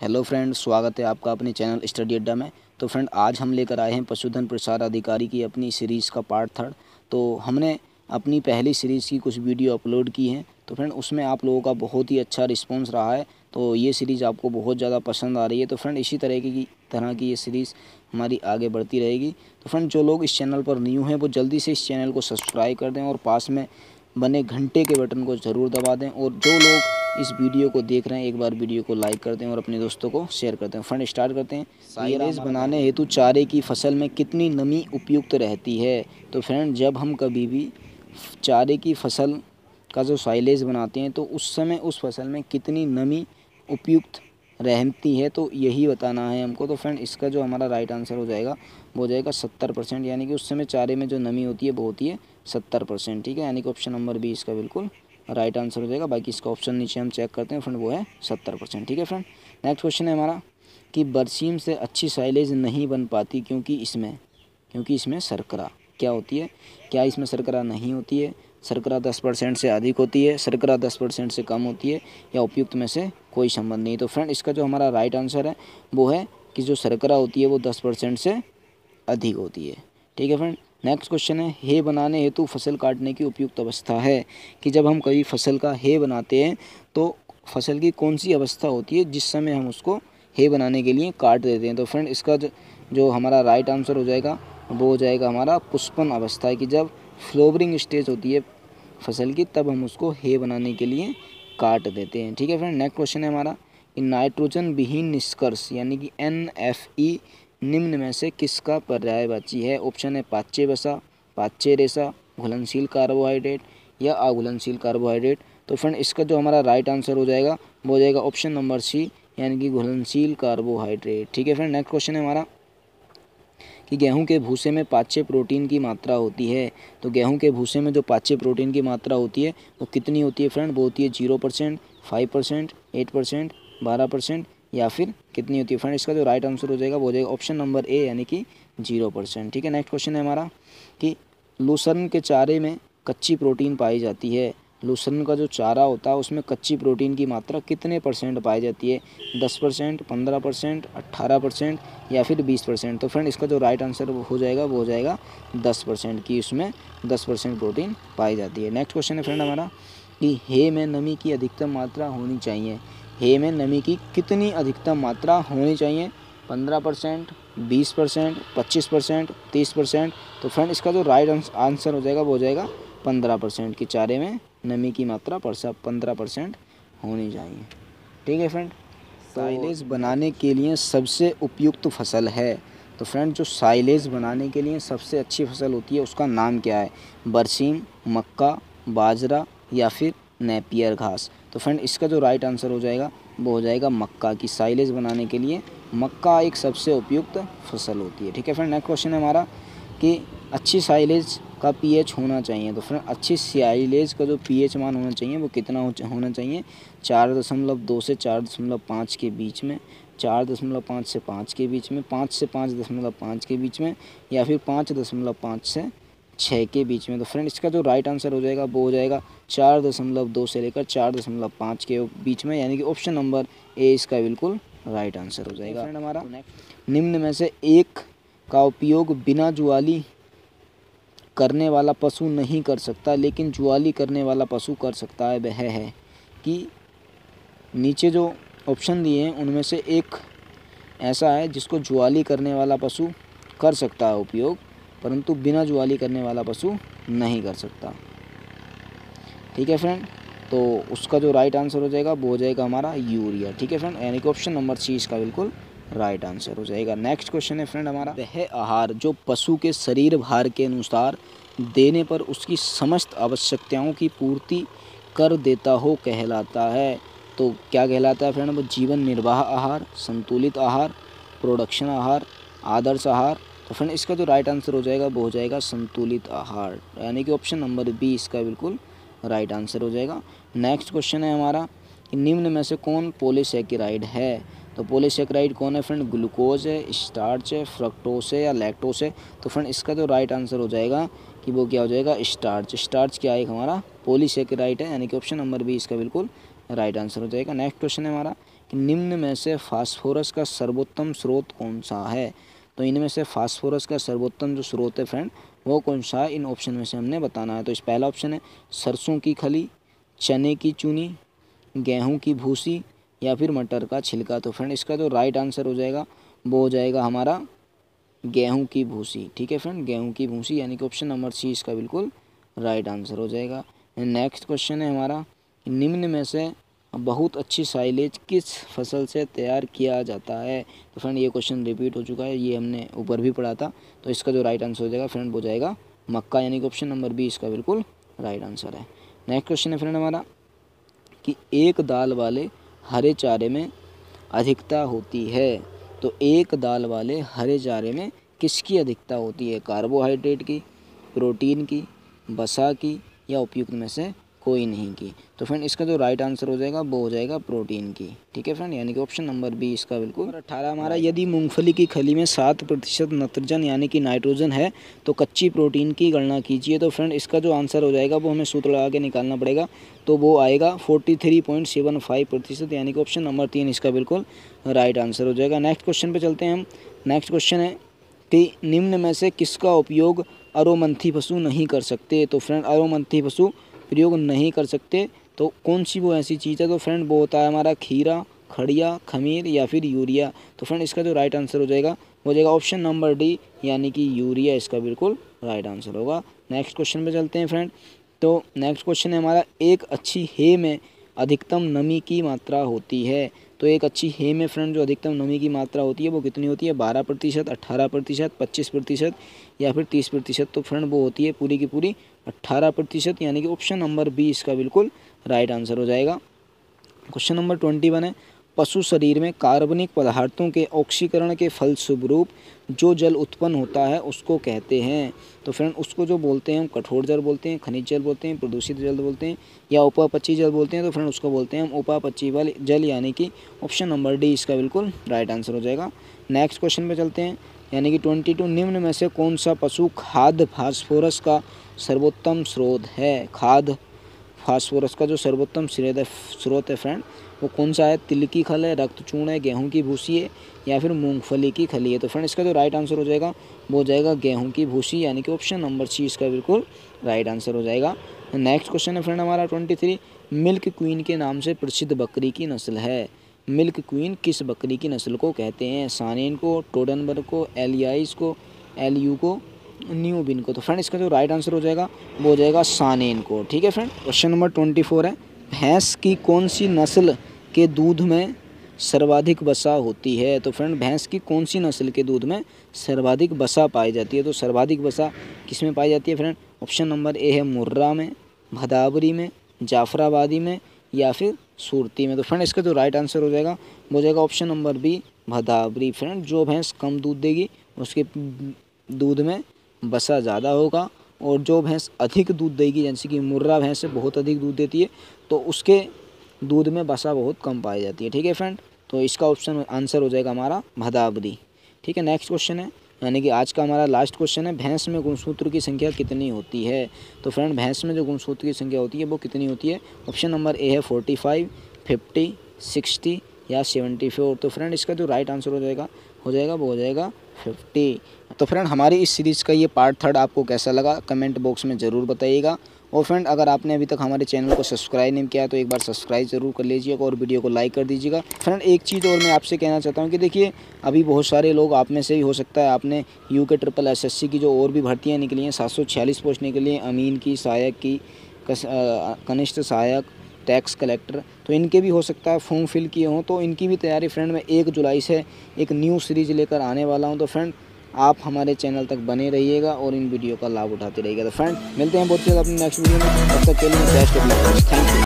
hello friend स्वागत है आपका अपने चैनल स्टडी अड्डा में तो फ्रेंड आज हम लेकर आए हैं पशुधन प्रसार अधिकारी की अपनी सीरीज़ का पार्ट थर्ड तो हमने अपनी पहली सीरीज़ की कुछ वीडियो अपलोड की हैं तो फ्रेंड उसमें आप लोगों का बहुत ही अच्छा रिस्पॉन्स रहा है तो ये सीरीज़ आपको बहुत ज़्यादा पसंद आ रही है तो फ्रेंड इसी तरह की तरह की ये सीरीज़ हमारी आगे बढ़ती रहेगी तो फ्रेंड जो लोग इस चैनल पर न्यू हैं वो जल्दी से इस चैनल को सब्सक्राइब कर दें और पास में बने घंटे के बटन को ज़रूर दबा दें और जो लोग इस वीडियो को देख रहे हैं एक बार वीडियो को लाइक करते हैं और अपने दोस्तों को शेयर करते हैं फ्रेंड स्टार्ट करते हैं साइलेज बनाने हेतु चारे की फसल में कितनी नमी उपयुक्त रहती है तो फ्रेंड जब हम कभी भी चारे की फसल का जो साइलेज बनाते हैं तो उस समय उस फसल में कितनी नमी उपयुक्त रहती है तो यही बताना है हमको तो फ्रेंड इसका जो हमारा राइट आंसर हो जाएगा वो हो जाएगा सत्तर परसेंट यानी कि उस समय चारे में जो नमी होती है वो होती है सत्तर परसेंट ठीक है यानी कि ऑप्शन नंबर बी इसका बिल्कुल राइट आंसर हो जाएगा बाकी इसका ऑप्शन नीचे हम चेक करते हैं फ्रेंड वो है सत्तर परसेंट ठीक है फ्रेंड नेक्स्ट क्वेश्चन है हमारा कि बरसीम से अच्छी साइलेज नहीं बन पाती क्योंकि इसमें क्योंकि इसमें शर्करा क्या होती है क्या इसमें शर्करा नहीं होती है सरकरा दस परसेंट से अधिक होती है सरकरा दस परसेंट से कम होती है या उपयुक्त में से कोई संबंध नहीं तो फ्रेंड इसका जो हमारा राइट आंसर है वो है कि जो सरकरा होती है वो दस परसेंट से अधिक होती है ठीक है फ्रेंड नेक्स्ट क्वेश्चन है हे बनाने हेतु फसल काटने की उपयुक्त अवस्था है कि जब हम कभी फसल का हे बनाते हैं तो फसल की कौन सी अवस्था होती है जिस समय हम उसको हे बनाने के लिए काट देते हैं तो फ्रेंड इसका जो, जो हमारा राइट आंसर हो जाएगा वो हो जाएगा हमारा पुष्पन अवस्था कि जब फ्लोवरिंग स्टेज होती है फसल की तब हम उसको हे बनाने के लिए काट देते हैं ठीक है फ्रेंड नेक्स्ट क्वेश्चन है हमारा नाइट्रोजन विहीन निष्कर्ष यानी कि एन एफ ई निम्न में से किसका पर्यायवाची है ऑप्शन है पाच्य वसा पाच्य रेसा घुलनशील कार्बोहाइड्रेट या अघुलनशील कार्बोहाइड्रेट तो फ्रेंड इसका जो हमारा राइट आंसर हो जाएगा वो हो जाएगा ऑप्शन नंबर सी यानी कि घुलनशील कार्बोहाइड्रेट ठीक है फ्रेंड नेक्स्ट क्वेश्चन है हमारा कि गेहूं के भूसे में पाच्य प्रोटीन की मात्रा होती है तो गेहूं के भूसे में जो पाच्य प्रोटीन की मात्रा होती है वो कितनी होती है फ्रेंड वो होती है zero percent five percent eight percent बारह परसेंट या फिर कितनी होती है फ्रेंड इसका जो राइट आंसर हो जाएगा वो हो जाएगा ऑप्शन नंबर ए यानी कि जीरो परसेंट ठीक है नेक्स्ट क्वेश्चन है हमारा कि लूसर्न के चारे में कच्ची प्रोटीन पाई जाती है लूसर्न का जो चारा होता है उसमें कच्ची प्रोटीन की मात्रा कितने परसेंट पाई जाती है दस परसेंट पंद्रह परसेंट अट्ठारह परसेंट या फिर बीस परसेंट तो फ्रेंड इसका जो राइट आंसर हो जाएगा वो हो जाएगा दस परसेंट की उसमें दस परसेंट प्रोटीन पाई जाती है नेक्स्ट क्वेश्चन है फ्रेंड हमारा कि हे में नमी की अधिकतम मात्रा होनी चाहिए हे में नमी की कितनी अधिकतम मात्रा होनी चाहिए पंद्रह परसेंट बीस परसेंट पच्चीस परसेंट तीस परसेंट तो फ्रेंड इसका जो राइट आंसर हो जाएगा वो हो जाएगा पंद्रह परसेंट के चारे में नमी की मात्रा पंद्रह परसेंट होनी चाहिए ठीक है फ्रेंड साइलेज तो बनाने के लिए सबसे उपयुक्त फसल है तो फ्रेंड जो साइलेज बनाने के लिए सबसे अच्छी फसल होती है उसका नाम क्या है बरसीम मक्का बाजरा या फिर नेपियर घास तो फ्रेंड इसका जो राइट आंसर हो जाएगा वो हो जाएगा मक्का की साइलेज बनाने के लिए मक्का एक सबसे उपयुक्त फसल होती है ठीक है फ्रेंड नेक्स्ट क्वेश्चन है हमारा कि अच्छी साइलेज का पीएच होना चाहिए तो फ्रेंड अच्छी साइलेज का जो पीएच मान होना चाहिए वो कितना होना चाहिए चार दशमलव दो से चार दशमलव पाँच के बीच में चार दशमलव पाँच से पाँच के बीच में पाँच से पाँच दशमलव पाँच के बीच में या फिर पाँच दशमलव पाँच से छः के बीच में तो फ्रेंड इसका जो राइट आंसर हो जाएगा वो हो जाएगा चार दशमलव दो से लेकर चार दशमलव पाँच के बीच में यानी कि ऑप्शन नंबर ए इसका बिल्कुल राइट आंसर हो जाएगा फ्रेंड हमारा तो निम्न में से एक का उपयोग बिना जुआली करने वाला पशु नहीं कर सकता लेकिन जुआली करने वाला पशु कर सकता है वह है कि नीचे जो ऑप्शन दिए हैं उनमें से एक ऐसा है जिसको जुआली करने वाला पशु कर सकता है उपयोग परंतु बिना जुआली करने वाला पशु नहीं कर सकता ठीक है फ्रेंड तो उसका जो राइट आंसर हो जाएगा वो हो जाएगा हमारा यूरिया ठीक है फ्रेंड यानी कि ऑप्शन नंबर सी इसका बिल्कुल राइट आंसर हो जाएगा नेक्स्ट क्वेश्चन है फ्रेंड हमारा वह आहार जो पशु के शरीर भार के अनुसार देने पर उसकी समस्त आवश्यकताओं की पूर्ति कर देता हो कहलाता है तो क्या कहलाता है फ्रेंड वो जीवन निर्वाह आहार संतुलित आहार प्रोडक्शन आहार आदर्श आहार तो फ्रेंड इसका जो राइट आंसर हो जाएगा वो हो जाएगा संतुलित आहार यानी कि ऑप्शन नंबर बी इसका बिल्कुल राइट आंसर हो जाएगा नेक्स्ट क्वेश्चन है हमारा कि निम्न में से कौन पोलिसेकेराइड है तो पोलिसक्राइड कौन है फ्रेंड ग्लूकोज है स्टार्च है फ्रक्टोस है या लैक्टोस है तो फ्रेंड इसका जो राइट आंसर हो जाएगा कि वो क्या हो जाएगा स्टार्च स्टार्च क्या है हमारा पोलिसेकेराइड है यानी कि ऑप्शन नंबर बी इसका बिल्कुल राइट आंसर हो जाएगा नेक्स्ट क्वेश्चन है हमारा कि निम्न में से फास्फोरस का सर्वोत्तम स्रोत कौन सा है तो इनमें से फास्फोरस का सर्वोत्तम जो स्रोत है फ्रेंड वो कौन सा है इन ऑप्शन में से हमने बताना है तो इस पहला ऑप्शन है सरसों की खली चने की चूनी गेहूं की भूसी या फिर मटर का छिलका तो फ्रेंड इसका जो राइट आंसर हो जाएगा वो हो जाएगा हमारा गेहूं की भूसी ठीक है फ्रेंड गेहूं की भूसी यानी कि ऑप्शन नंबर सी इसका बिल्कुल राइट आंसर हो जाएगा नेक्स्ट क्वेश्चन है हमारा निम्न में से बहुत अच्छी साइलेज किस फसल से तैयार किया जाता है तो फ्रेंड ये क्वेश्चन रिपीट हो चुका है ये हमने ऊपर भी पढ़ा था तो इसका जो राइट आंसर हो जाएगा फ्रेंड हो जाएगा मक्का यानी कि ऑप्शन नंबर बी इसका बिल्कुल राइट आंसर है नेक्स्ट क्वेश्चन है फ्रेंड हमारा कि एक दाल वाले हरे चारे में अधिकता होती है तो एक दाल वाले हरे चारे में किसकी अधिकता होती है कार्बोहाइड्रेट की प्रोटीन की बसा की या उपयुक्त में से कोई नहीं की तो फ्रेंड इसका जो राइट आंसर हो जाएगा वो हो जाएगा प्रोटीन की ठीक है फ्रेंड यानी कि ऑप्शन नंबर बी इसका बिल्कुल अठारह हमारा यदि मूंगफली की खली में सात प्रतिशत नत्रजन यानी कि नाइट्रोजन है तो कच्ची प्रोटीन की गणना कीजिए तो फ्रेंड इसका जो आंसर हो जाएगा वो हमें सूत्र लगा के निकालना पड़ेगा तो वो आएगा forty three point seven five प्रतिशत यानी कि ऑप्शन नंबर तीन इसका बिल्कुल राइट आंसर हो जाएगा नेक्स्ट क्वेश्चन पर चलते हैं हम नेक्स्ट क्वेश्चन है कि निम्न में से किसका उपयोग अरोमंथी पशु नहीं कर सकते तो फ्रेंड अरोमंथी पशु प्रयोग नहीं कर सकते तो कौन सी वो ऐसी चीज़ है तो फ्रेंड वो होता है हमारा खीरा खड़िया खमीर या फिर यूरिया तो फ्रेंड इसका जो राइट आंसर हो जाएगा वो जाएगा ऑप्शन नंबर डी यानी कि यूरिया इसका बिल्कुल राइट आंसर होगा नेक्स्ट क्वेश्चन पे चलते हैं फ्रेंड तो नेक्स्ट क्वेश्चन है हमारा एक अच्छी हे में अधिकतम नमी की मात्रा होती है तो एक अच्छी हे में फ्रेंड जो अधिकतम नमी की मात्रा होती है वो कितनी होती है बारह प्रतिशत अट्ठारह प्रतिशत पच्चीस प्रतिशत या फिर तीस प्रतिशत तो फ्रेंड वो होती है पूरी की पूरी अट्ठारह प्रतिशत यानी कि ऑप्शन नंबर बी इसका बिल्कुल राइट आंसर हो जाएगा क्वेश्चन नंबर ट्वेंटी वन है पशु शरीर में कार्बनिक पदार्थों के ऑक्सीकरण के फलस्वरूप जो जल उत्पन्न होता है उसको कहते हैं तो फ्रेंड उसको जो बोलते हैं हम कठोर जल बोलते हैं खनिज जल बोलते हैं प्रदूषित जल बोलते हैं या उपापच्ची जल बोलते हैं तो फ्रेंड उसको बोलते हैं हम उपापच्ची वाले जल यानी कि ऑप्शन नंबर डी इसका बिल्कुल राइट आंसर हो जाएगा नेक्स्ट क्वेश्चन पर चलते हैं यानी कि ट्वेंटी टू निम्न में से कौन सा पशु खाद फास्फोरस का सर्वोत्तम स्रोत है खाद फास्फोरस का जो सर्वोत्तम स्रोत है स्रोत है फ्रेंड वो कौन सा है तिल की खल है रक्त चूर्ण है गेहूं की भूसी है या फिर मूंगफली की खली है तो फ्रेंड इसका जो राइट आंसर हो जाएगा वो हो जाएगा गेहूं की भूसी यानी कि ऑप्शन नंबर सी इसका बिल्कुल राइट आंसर हो जाएगा नेक्स्ट क्वेश्चन है फ्रेंड हमारा ट्वेंटी थ्री मिल्क क्वीन के नाम से प्रसिद्ध बकरी की नस्ल है मिल्क क्वीन किस बकरी की नस्ल को कहते हैं सानिन को टोडनबर्ग को एलियाइस को एलयू को न्यू बिन को तो फ्रेंड इसका जो राइट आंसर हो जाएगा वो हो जाएगा सानेन को ठीक है friend question number twenty four है भैंस की कौन सी नस्ल के दूध में सर्वाधिक बसा होती है तो फ्रेंड भैंस की कौन सी नस्ल के दूध में सर्वाधिक बसा पाई जाती है तो सर्वाधिक बसा किस में पाई जाती है फ्रेंड ऑप्शन नंबर ए है मुर्रा में भदावरी में जाफराबादी में या फिर सूरती में तो फ्रेंड इसका जो राइट आंसर हो जाएगा वो हो जाएगा option number B Bhadawari friend जो भैंस कम दूध देगी उसके दूध में बसा ज़्यादा होगा और जो भैंस अधिक दूध देगी जैसे कि मुर्रा भैंस बहुत अधिक दूध देती है तो उसके दूध में बसा बहुत कम पाई जाती है ठीक है फ्रेंड तो इसका ऑप्शन आंसर हो जाएगा हमारा भदावरी ठीक है नेक्स्ट क्वेश्चन है यानी कि आज का हमारा लास्ट क्वेश्चन है भैंस में गुणसूत्र की संख्या कितनी होती है तो फ्रेंड भैंस में जो गुणसूत्र की संख्या होती है वो कितनी होती है ऑप्शन नंबर ए है फोर्टी फाइव फिफ्टी सिक्सटी या सेवेंटी फोर तो फ्रेंड इसका जो राइट आंसर हो जाएगा हो जाएगा वो हो जाएगा फिफ्टी तो फ्रेंड हमारी इस सीरीज़ का ये पार्ट थर्ड आपको कैसा लगा कमेंट बॉक्स में ज़रूर बताइएगा और फ्रेंड अगर आपने अभी तक हमारे चैनल को सब्सक्राइब नहीं किया तो एक बार सब्सक्राइब जरूर कर लीजिएगा और वीडियो को लाइक कर दीजिएगा फ्रेंड एक चीज़ और मैं आपसे कहना चाहता हूँ कि देखिए अभी बहुत सारे लोग आप में से ही हो सकता है आपने यू के ट्रिपल एस की जो और भी भर्तियाँ निकली हैं सात पोस्ट निकली हैं अमीन की सहायक की कनिष्ठ सहायक टैक्स कलेक्टर तो इनके भी हो सकता है फॉर्म फिल किए हों तो इनकी भी तैयारी फ्रेंड मैं एक जुलाई से एक न्यू सीरीज़ लेकर आने वाला हूँ तो फ्रेंड आप हमारे चैनल तक बने रहिएगा और इन वीडियो का लाभ उठाते रहिएगा तो फ्रेंड मिलते हैं बहुत जल्द अपने नेक्स्ट वीडियो में तब तक के लिए बेस्ट ऑफ थैंक यू